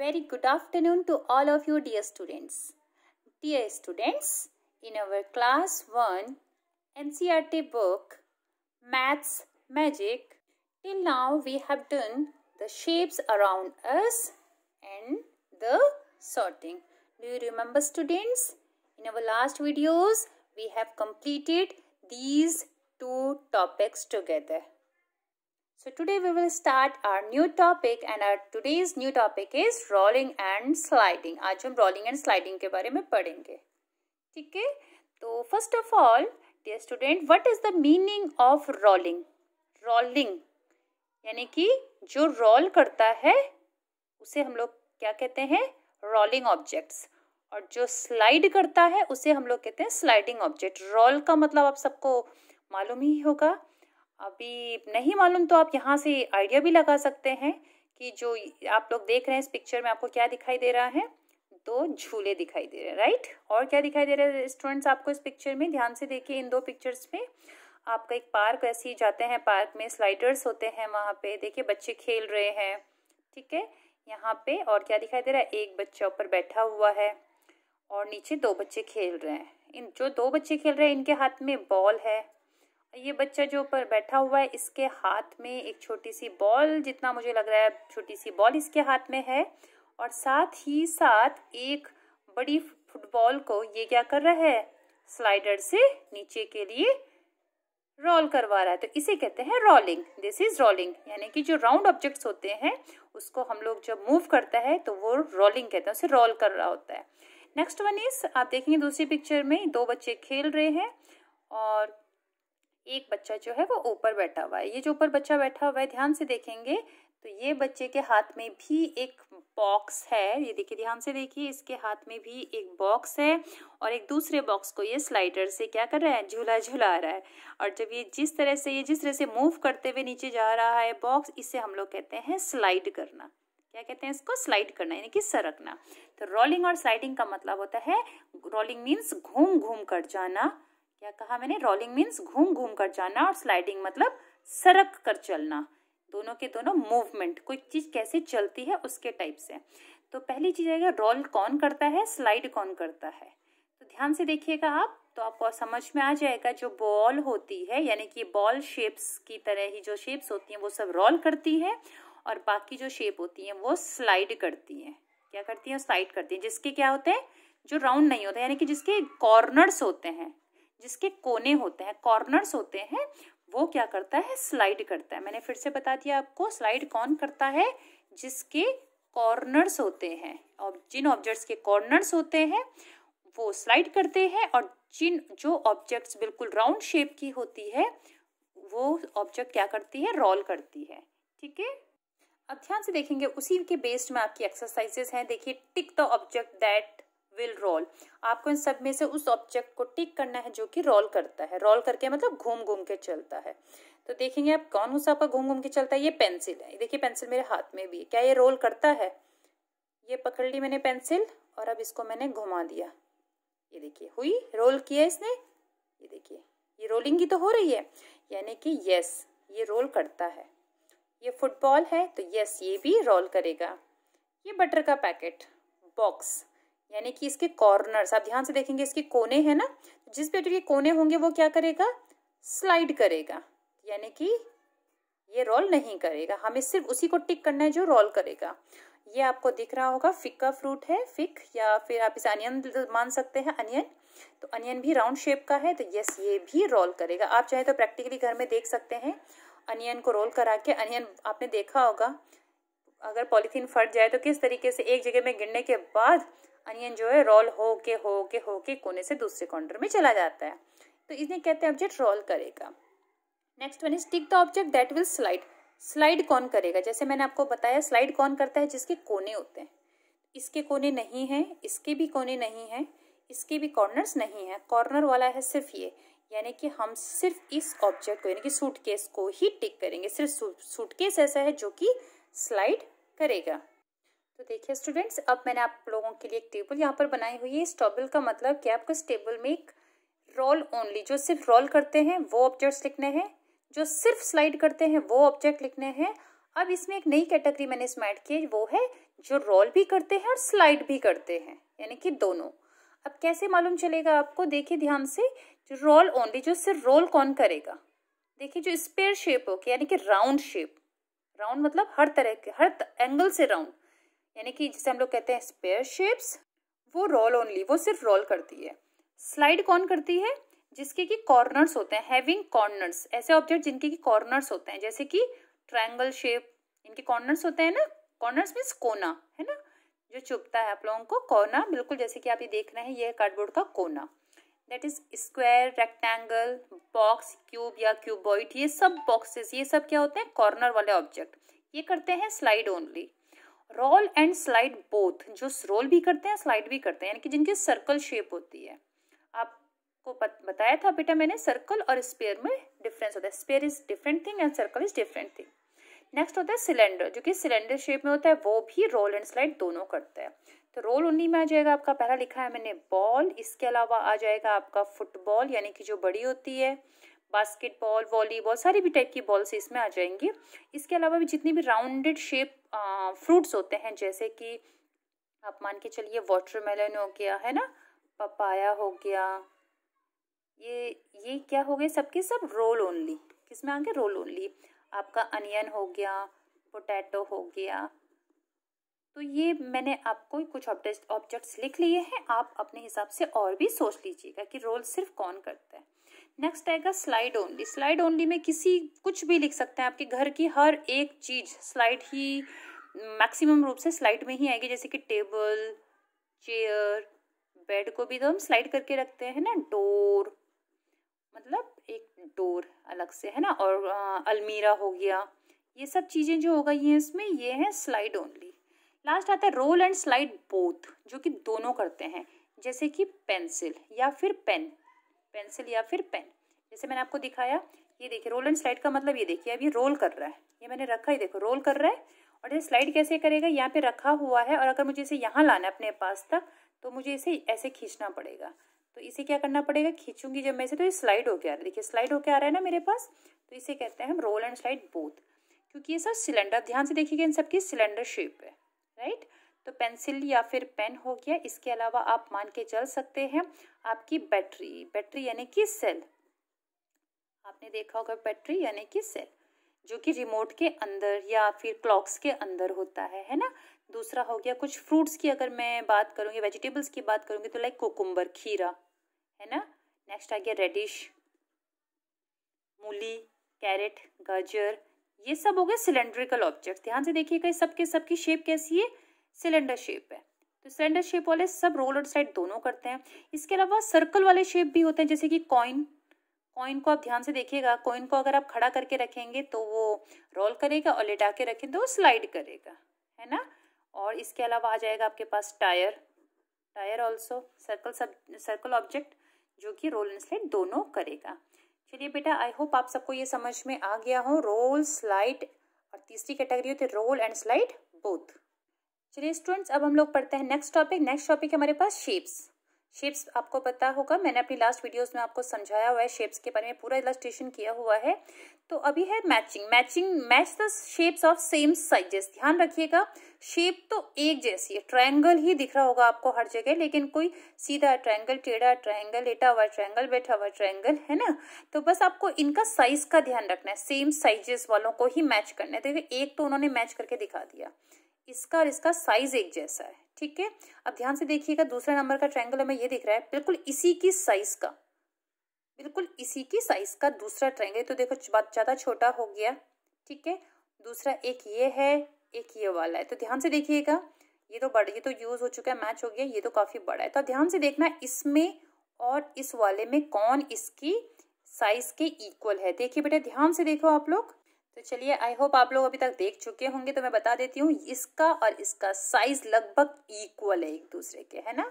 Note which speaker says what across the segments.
Speaker 1: Very good afternoon to all of you dear students. Dear students, in our class 1 NCRT book Maths Magic till now we have done the shapes around us and the sorting. Do you remember students? In our last videos we have completed these two topics together. So today we will start our new topic and our today's new topic is rolling and sliding. आज हम rolling and sliding के बारे में पढ़ेंगे ठीक है तो first of all dear student what is the meaning of rolling? Rolling यानी कि जो roll करता है उसे हम लोग क्या कहते हैं rolling objects और जो slide करता है उसे हम लोग कहते हैं sliding object. Roll का मतलब आप सबको मालूम ही होगा अभी नहीं मालूम तो आप यहाँ से आइडिया भी लगा सकते हैं कि जो आप लोग देख रहे हैं इस पिक्चर में आपको क्या दिखाई दे रहा है दो झूले दिखाई दे रहे हैं राइट और क्या दिखाई दे रहा है स्टूडेंट्स आपको इस पिक्चर में ध्यान से देखिए इन दो पिक्चर्स में आपका एक पार्क ऐसे ही जाते हैं पार्क में स्लाइडर्स होते हैं वहाँ पे देखिए बच्चे खेल रहे हैं ठीक है यहाँ पे और क्या दिखाई दे रहा है एक बच्चा ऊपर बैठा हुआ है और नीचे दो बच्चे खेल रहे हैं इन जो दो बच्चे खेल रहे हैं इनके हाथ में बॉल है ये बच्चा जो ऊपर बैठा हुआ है इसके हाथ में एक छोटी सी बॉल जितना मुझे लग रहा है छोटी सी बॉल इसके हाथ में है और साथ ही साथ एक बड़ी फुटबॉल को ये क्या कर रहा है स्लाइडर से नीचे के लिए रोल करवा रहा है तो इसे कहते हैं रोलिंग दिस इज रोलिंग यानी कि जो राउंड ऑब्जेक्ट्स होते हैं उसको हम लोग जब मूव करता है तो वो रोलिंग कहते हैं उसे रोल कर रहा होता है नेक्स्ट वन इज आप देखेंगे दूसरी पिक्चर में दो बच्चे खेल रहे हैं और एक बच्चा जो है वो ऊपर बैठा हुआ है ये जो ऊपर बच्चा बैठा हुआ है ध्यान से देखेंगे तो ये बच्चे के हाथ में भी एक बॉक्स है ये देखिए ध्यान से देखिए इसके हाथ में भी एक बॉक्स है और एक दूसरे बॉक्स को ये स्लाइडर से क्या कर रहा है झूला झूला रहा है और जब ये जिस तरह से ये जिस तरह से मूव करते हुए नीचे जा रहा है बॉक्स इसे हम लोग कहते हैं स्लाइड करना क्या कहते हैं इसको स्लाइड करना यानी कि सरकना तो रोलिंग और स्लाइडिंग का मतलब होता है रोलिंग मीन्स घूम घूम कर जाना क्या कहा मैंने रोलिंग मीन्स घूम घूम कर जाना और स्लाइडिंग मतलब सरक कर चलना दोनों के दोनों मूवमेंट कोई चीज़ कैसे चलती है उसके टाइप से तो पहली चीज़ आएगा रोल कौन करता है स्लाइड कौन करता है तो ध्यान से देखिएगा आप तो आपको समझ में आ जाएगा जो बॉल होती है यानी कि बॉल शेप्स की तरह ही जो शेप्स होती हैं वो सब रोल करती है और बाकी जो शेप होती हैं वो स्लाइड करती हैं क्या करती हैं स्लाइड करती हैं जिसके क्या होते हैं जो राउंड नहीं होते यानी कि जिसके कॉर्नर्स होते हैं जिसके कोने होते हैं कॉर्नर्स होते हैं वो क्या करता है स्लाइड करता है मैंने फिर से बता दिया आपको स्लाइड कौन करता है जिसके कॉर्नर्स होते हैं और जिन ऑब्जेक्ट्स के कॉर्नर्स होते हैं वो स्लाइड करते हैं और जिन जो ऑब्जेक्ट्स बिल्कुल राउंड शेप की होती है वो ऑब्जेक्ट क्या करती है रोल करती है ठीक है अब ध्यान से देखेंगे उसी के बेस्ड में आपकी एक्सरसाइजेस हैं देखिए tick the object that will roll आपको इन सब में से उस ऑब्जेक्ट को टिक करना है जो कि रोल करता है रोल करके मतलब घूम घूम के चलता है तो देखेंगे आप कौन उस आपका घूम घूम के चलता है ये पेंसिल है देखिए पेंसिल मेरे हाथ में भी है क्या ये रोल करता है ये पकड़ ली मैंने पेंसिल और अब इसको मैंने घुमा दिया ये देखिए हुई रोल किया इसने ये देखिए ये रोलिंग ही तो हो रही है यानी कि यस ये रोल करता है ये फुटबॉल है तो यस ये भी रोल करेगा ये बटर का पैकेट बॉक्स यानी कि इसके कॉर्नर्स आप ध्यान से देखेंगे इसके कोने हैं ना जिस पे ये कोने होंगे वो क्या करेगा स्लाइड करेगा यानी कि ये रोल नहीं करेगा हमें सिर्फ उसी को टिक करना है जो रोल करेगा ये आपको दिख रहा होगा फिक का फ्रूट है फिक या फिर आप इसे अनियन मान सकते हैं अनियन तो अनियन भी राउंड शेप का है तो यस ये भी रोल करेगा आप चाहे तो प्रैक्टिकली घर में देख सकते हैं अनियन को रोल करा के अनियन आपने देखा होगा अगर पॉलीथीन फट जाए तो किस तरीके से एक जगह में गिरने के बाद अनियन जो है रोल हो के हो के हो के कोने से दूसरे कॉर्नर में चला जाता है तो इसने कहते हैं ऑब्जेक्ट रोल करेगा next one is tick the object that will slide slide कौन करेगा जैसे मैंने आपको बताया स्लाइड कौन करता है जिसके कोने होते हैं इसके कोने नहीं हैं इसके भी कोने नहीं हैं इसके भी कॉर्नर्स नहीं हैं कॉर्नर वाला है सिर्फ ये यानी कि हम सिर्फ इस ऑब्जेक्ट को यानी कि सूटकेस को ही टिक करेंगे सिर्फ सूटकेस ऐसा है जो कि स्लाइड करेगा तो देखिए स्टूडेंट्स अब मैंने आप लोगों के लिए एक टेबल यहाँ पर बनाई हुई है इस टेबल का मतलब कि आपको इस टेबल में एक रोल ओनली जो सिर्फ रोल करते हैं वो ऑब्जेक्ट्स लिखने हैं जो सिर्फ स्लाइड करते हैं वो ऑब्जेक्ट लिखने हैं अब इसमें एक नई कैटेगरी मैंने इसमें ऐड की वो है जो रोल भी करते हैं और स्लाइड भी करते हैं यानी कि दोनों अब कैसे मालूम चलेगा आपको देखिए ध्यान से जो रोल ओनली जो सिर्फ रोल कौन करेगा देखिए जो स्पेयर शेप होके यानी कि राउंड शेप राउंड मतलब हर तरह के हर एंगल से राउंड यानी कि जिसे हम लोग कहते हैं स्पेयर शेप्स वो रोल ओनली वो सिर्फ रोल करती है स्लाइड कौन करती है जिसके कि कॉर्नर्स होते हैं हैविंग कॉर्नर्स ऐसे ऑब्जेक्ट जिनके की कॉर्नर्स होते हैं जैसे कि ट्रायंगल शेप इनके कॉर्नर्स होते हैं ना कॉर्नर्स मीन्स कोना है ना जो चुपता है आप लोगों को कोना बिल्कुल जैसे कि आप ये देख रहे हैं ये कार्डबोर्ड का कोना that is square rectangle box cube या क्यूबॉइड ये सब बॉक्सेस ये सब क्या होते हैं कॉर्नर वाले ऑब्जेक्ट ये करते हैं slide only roll and slide both जो रोल भी करते हैं स्लाइड भी करते हैं यानी कि जिनकी सर्कल शेप होती है आपको बताया था बेटा मैंने सर्कल और स्पेयर में डिफरेंस होता है sphere is different thing and circle is different thing next होता है सिलेंडर जो कि सिलेंडर शेप में होता है वो भी रोल एंड स्लाइड दोनों करता है तो रोल उन्हीं में आ जाएगा आपका पहला लिखा है मैंने बॉल इसके अलावा आ जाएगा आपका फुटबॉल यानी कि जो बड़ी होती है बास्केटबॉल वॉलीबॉल सारी भी टाइप की बॉल्स इसमें आ जाएंगी इसके अलावा भी जितनी भी राउंडेड शेप फ्रूट्स होते हैं जैसे कि आप मान के चलिए वाटरमेलन हो गया है ना पपाया हो गया ये ये क्या हो गया सबके सब रोल ओनली किस में आ गए रोल ओनली आपका अनियन हो गया पोटैटो हो गया तो ये मैंने आपको कुछ ऑब्जेक्ट्स लिख लिए हैं आप अपने हिसाब से और भी सोच लीजिएगा कि रोल सिर्फ कौन करता है नेक्स्ट आएगा स्लाइड ओनली स्लाइड ओनली में किसी कुछ भी लिख सकते हैं आपके घर की हर एक चीज स्लाइड ही मैक्सिमम रूप से स्लाइड में ही आएगी जैसे कि टेबल चेयर बेड को भी तो हम स्लाइड करके रखते हैं ना डोर मतलब एक डोर अलग से है ना और आ, अलमीरा हो गया ये सब चीज़ें जो हो गई हैं इसमें ये है स्लाइड ओनली लास्ट आता है रोल एंड स्लाइड बोथ जो कि दोनों करते हैं जैसे कि पेंसिल या फिर पेन पेंसिल या फिर पेन जैसे मैंने आपको दिखाया ये देखिए रोल एंड स्लाइड का मतलब ये देखिए अब ये रोल कर रहा है ये मैंने रखा ही देखो रोल कर रहा है और ये स्लाइड कैसे करेगा यहाँ पे रखा हुआ है और अगर मुझे इसे यहाँ लाना है अपने पास तक तो मुझे इसे ऐसे खींचना पड़ेगा तो इसे क्या करना पड़ेगा खींचूंगी जब मैं इसे तो ये स्लाइड होके आ रहा है देखिए स्लाइड होके आ रहा है ना मेरे पास तो इसे कहते हैं हम रोल एंड स्लाइड बोथ क्योंकि ये सब सिलेंडर ध्यान से देखिएगा इन सबकी सिलेंडर शेप है राइट तो पेंसिल या फिर पेन हो गया इसके अलावा आप मान के चल सकते हैं आपकी बैटरी बैटरी यानी कि सेल आपने देखा होगा बैटरी यानी कि सेल जो कि रिमोट के अंदर या फिर क्लॉक्स के अंदर होता है है ना दूसरा हो गया कुछ फ्रूट्स की अगर मैं बात करूँगी वेजिटेबल्स की बात करूँगी तो लाइक कोकुम्बर खीरा है ना नेक्स्ट आ गया रेडिश मूली कैरेट गाजर ये सब हो गए सिलेंड्रिकल ऑब्जेक्ट ध्यान से देखिएगा इस सबकी शेप कैसी है सिलेंडर शेप है तो सिलेंडर शेप वाले सब रोल और साइड दोनों करते हैं इसके अलावा सर्कल वाले शेप भी होते हैं जैसे कि कॉइन कॉइन को आप ध्यान से देखिएगा कॉइन को अगर आप खड़ा करके रखेंगे तो वो रोल करेगा और लेटा के रखें तो स्लाइड करेगा है ना और इसके अलावा आ जाएगा आपके पास टायर टायर ऑल्सो सर्कल सब सर्कल ऑब्जेक्ट जो कि रोल एंड स्लाइड दोनों करेगा चलिए बेटा आई होप आप सबको ये समझ में आ गया हो रोल स्लाइड और तीसरी कैटेगरी होती है रोल एंड स्लाइड बोथ चलिए स्टूडेंट्स अब हम लोग पढ़ते हैं नेक्स्ट टॉपिक नेक्स्ट टॉपिक हमारे पास शेप्स शेप्स आपको पता होगा मैंने अपनी लास्ट वीडियोस में आपको समझाया हुआ है शेप्स के बारे में पूरा इलास्ट्रेशन किया हुआ है तो अभी है matching matching match the shapes of same sizes ध्यान रखिएगा शेप तो एक जैसी है ट्रायंगल ही दिख रहा होगा आपको हर जगह लेकिन कोई सीधा ट्रायंगल टेढ़ा ट्रायंगल लेटा हुआ ट्रायंगल बैठा हुआ ट्रायंगल है ना तो बस आपको इनका साइज का ध्यान रखना है सेम साइजेस वालों को ही मैच करना है देखिए एक तो उन्होंने मैच करके दिखा दिया इसका और इसका साइज एक जैसा है ठीक है अब ध्यान से देखिएगा दूसरा नंबर का ट्रायंगल हमें ये दिख रहा है बिल्कुल इसी की साइज का बिल्कुल इसी की साइज का दूसरा ट्रायंगल तो देखो बात ज़्यादा छोटा हो गया ठीक है दूसरा एक ये है एक ये वाला है तो ध्यान से देखिएगा ये तो बड़ा ये तो यूज़ हो चुका है मैच हो गया ये तो काफ़ी बड़ा है तो ध्यान से देखना इसमें और इस वाले में कौन इसकी साइज के इक्वल है देखिए बेटा ध्यान से देखो आप लोग तो चलिए आई होप आप लोग अभी तक देख चुके होंगे तो मैं बता देती हूँ इसका और इसका साइज लगभग इक्वल है एक दूसरे के है ना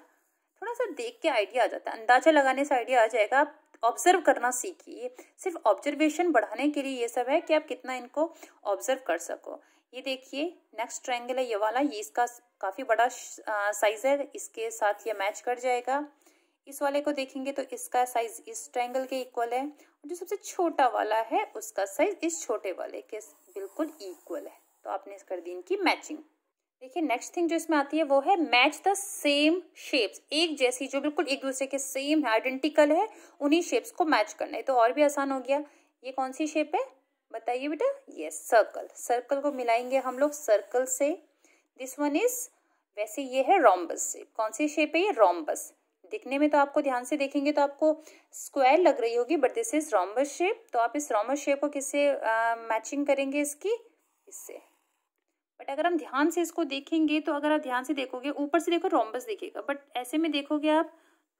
Speaker 1: थोड़ा सा देख के आइडिया आ जाता है अंदाजा लगाने से आइडिया आ जाएगा आप ऑब्जर्व करना सीखिए सिर्फ ऑब्जर्वेशन बढ़ाने के लिए ये सब है कि आप कितना इनको ऑब्जर्व कर सको ये देखिए नेक्स्ट ट्रायंगल है ये वाला ये इसका काफ़ी बड़ा साइज है इसके साथ ये मैच कर जाएगा इस वाले को देखेंगे तो इसका साइज इस ट्रायंगल के इक्वल है जो सबसे छोटा वाला है उसका साइज इस छोटे वाले के बिल्कुल इक्वल है तो आपने कर दी इनकी मैचिंग देखिए नेक्स्ट थिंग जो इसमें आती है वो है मैच द सेम शेप्स एक जैसी जो बिल्कुल एक दूसरे के सेम आइडेंटिकल है उन्हीं शेप्स को मैच करना है तो और भी आसान हो गया ये कौन सी शेप है बताइए बेटा ये सर्कल सर्कल को मिलाएंगे हम लोग सर्कल से दिस वन इज वैसे ये है रोम्बस शेप कौन सी शेप है ये रोम्बस दिखने में तो आपको ध्यान से देखेंगे तो आपको स्क्वायर लग रही होगी but this is rhombus shape तो आप इस रॉम्बस शेप को किससे मैचिंग करेंगे इसकी इससे बट अगर हम ध्यान से इसको देखेंगे तो अगर आप ध्यान से देखोगे ऊपर से देखो रॉम्बस दिखेगा बट ऐसे में देखोगे आप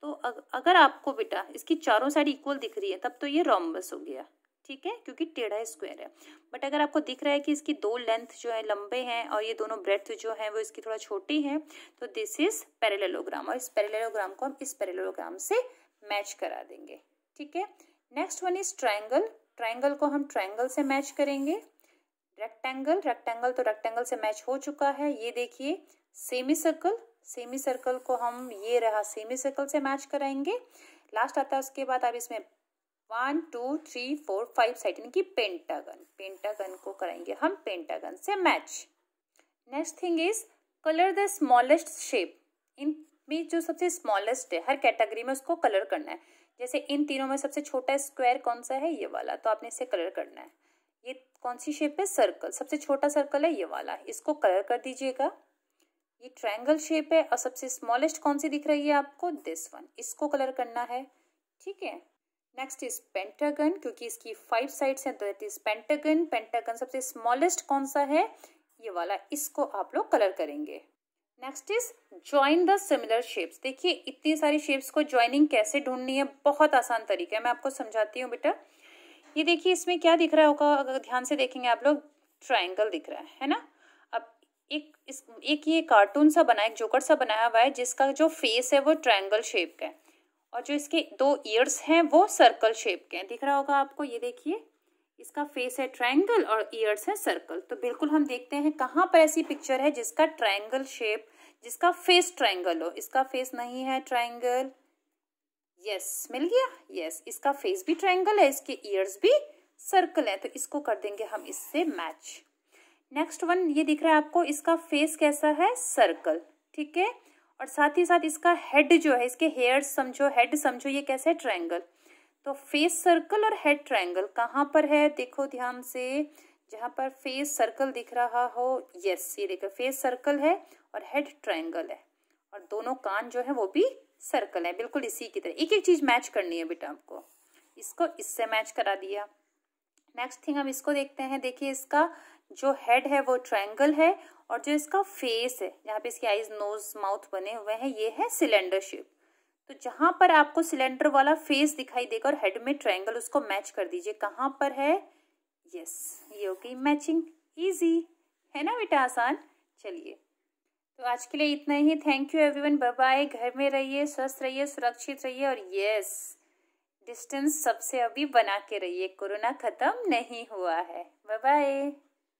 Speaker 1: तो अगर आपको बेटा इसकी चारों साइड इक्वल दिख रही है तब तो ये रॉम्बस हो गया ठीक है क्योंकि टेढ़ा स्क्वायर है बट अगर आपको दिख रहा है कि इसकी दो लेंथ जो है लंबे हैं और ये दोनों ब्रेथ जो है वो इसकी थोड़ा छोटी है तो दिस इज पैरेललोग्राम और इस पैरेललोग्राम को हम इस पैरेललोग्राम से मैच करा देंगे ठीक है next one is triangle triangle को हम ट्राइंगल से मैच करेंगे रेक्टेंगल रेक्टेंगल तो रेक्टेंगल से मैच हो चुका है ये देखिए सेमी सर्कल सेमी सर्कल को हम ये रहा सेमी सर्कल से मैच कराएंगे लास्ट आता है उसके बाद आप इसमें one two three four five side यानी कि पेंटागन पेंटागन को कराएंगे हम पेंटागन से match next thing is colour the smallest shape in में जो सबसे स्मॉलेस्ट है हर कैटेगरी में उसको कलर करना है जैसे इन तीनों में सबसे छोटा स्क्वायर कौन सा है ये वाला तो आपने इसे कलर करना है ये कौन सी शेप है सर्कल सबसे छोटा सर्कल है ये वाला इसको कलर कर दीजिएगा ये ट्रायंगल शेप है और सबसे स्मॉलेस्ट कौन सी दिख रही है आपको दिस वन इसको कलर करना है ठीक है नेक्स्ट इज पेंटागन क्योंकि इसकी फाइव साइड्स हैं दैट इज पेंटागन पेंटागन सबसे स्मॉलेस्ट कौन सा है ये वाला इसको आप लोग कलर करेंगे next is join the similar shapes देखिए इतनी सारी शेप्स को ज्वाइनिंग कैसे ढूंढनी है बहुत आसान तरीका है मैं आपको समझाती हूँ बेटा ये देखिए इसमें क्या दिख रहा होगा अगर ध्यान से देखेंगे आप लोग ट्राइंगल दिख रहा है है ना अब एक इस एक ये कार्टून सा बना एक जोकर सा बनाया हुआ है जिसका जो फेस है वो ट्राइंगल शेप का है और जो इसके दो ईयर्स हैं वो सर्कल शेप के हैं दिख रहा होगा आपको ये देखिए इसका फेस है ट्रायंगल और ईयर्स है सर्कल तो बिल्कुल हम देखते हैं कहाँ पर ऐसी पिक्चर है जिसका ट्रायंगल शेप जिसका फेस ट्रायंगल हो इसका फेस नहीं है ट्रायंगल यस मिल गया यस इसका फेस भी ट्रायंगल है इसके ईयर्स भी सर्कल है तो इसको कर देंगे हम इससे मैच नेक्स्ट वन ये दिख रहा है आपको इसका फेस कैसा है सर्कल ठीक है और साथ ही साथ इसका हेड जो है इसके हेयर समझो हेड समझो ये कैसे है ट्रायंगल तो फेस सर्कल और हेड ट्रायंगल कहाँ पर है देखो ध्यान से जहाँ पर फेस सर्कल दिख रहा हो यस ये देखो फेस सर्कल है और हेड ट्रायंगल है और दोनों कान जो है वो भी सर्कल है बिल्कुल इसी की तरह एक एक चीज़ मैच करनी है बेटा आपको इसको इससे मैच करा दिया नेक्स्ट थिंग हम इसको देखते हैं देखिए इसका जो हेड है वो ट्रायंगल है और जो इसका फेस है जहाँ पे इसकी आईज नोज माउथ बने हुए हैं ये है सिलेंडर शेप तो जहाँ पर आपको सिलेंडर वाला फेस दिखाई देगा और हेड में ट्रायंगल उसको मैच कर दीजिए कहाँ पर है यस ये हो गई मैचिंग ईजी है ना बेटा आसान चलिए तो आज के लिए इतना ही thank you everyone bye bye घर में रहिए स्वस्थ रहिए सुरक्षित रहिए और यस डिस्टेंस सबसे अभी बना के रहिए कोरोना ख़त्म नहीं हुआ है बाय बाय